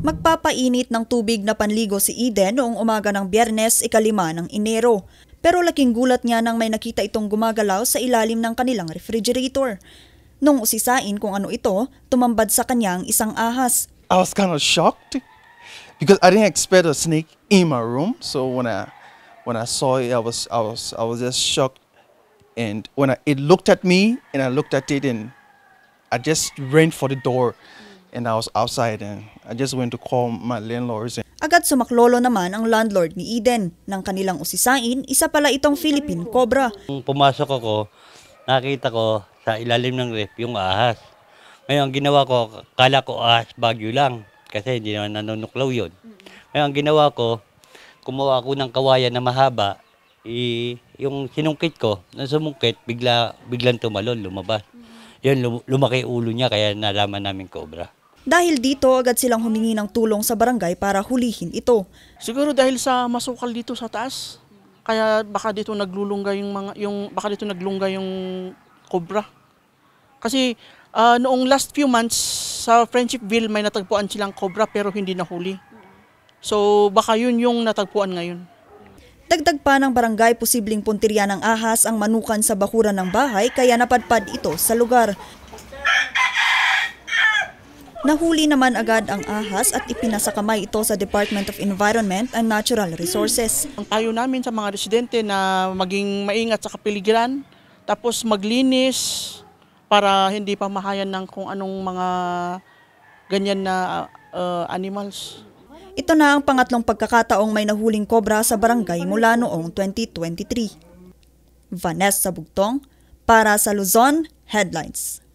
Magpapainit ng tubig na panligo si Eden noong umaga ng biyernes ikalima ng Enero. Pero laking gulat niya nang may nakita itong gumagalaw sa ilalim ng kanilang refrigerator. Nung usisain kung ano ito, tumambad sa kanya ang isang ahas. I was kind of shocked because I didn't expect a snake in my room. So when I when I saw it, I was I was I was just shocked. And when I, it looked at me, and I looked at it, and I just ran for the door and I was outside and I just went to call my landlords. And Agad sumaklolo naman ang landlord ni Eden. Nang kanilang usisain, isa pala itong Philippine Cobra. Nung pumasok ako, nakita ko sa ilalim ng ref yung ahas. Ngayon, ang ginawa ko, kala ko ahas bagyo lang kasi hindi naman nanonuklaw yun. Ngayon, ang ginawa ko, kumuha ako ng kawayan na mahaba, i, yung sinungkit ko, nang sumungkit, bigla, biglang tumalon, lumabas. Yan, lumaki ulo niya, kaya nalaman namin cobra. Dahil dito, agad silang humingi ng tulong sa barangay para hulihin ito. Siguro dahil sa masukal dito sa taas, kaya baka dito naglulunggay yung mga yung baka dito naglunggay yung cobra. Kasi uh, noong last few months sa Friendshipville may natagpuan silang cobra pero hindi nahuli. So baka yun yung natagpuan ngayon. Dagdag pa ng barangay, posibleng puntirya ng ahas ang manukan sa bakuran ng bahay kaya napadpad ito sa lugar. Nahuli naman agad ang ahas at ipinasa kamay ito sa Department of Environment and Natural Resources. Ang payo namin sa mga residente na maging maingat sa kapiligiran, tapos maglinis para hindi pa mahayan ng kung anong mga ganyan na uh, animals. Ito na ang pangatlong pagkakataong may nahuling kobra sa barangay mula noong 2023. Vanessa Bugtong para sa Luzon Headlines.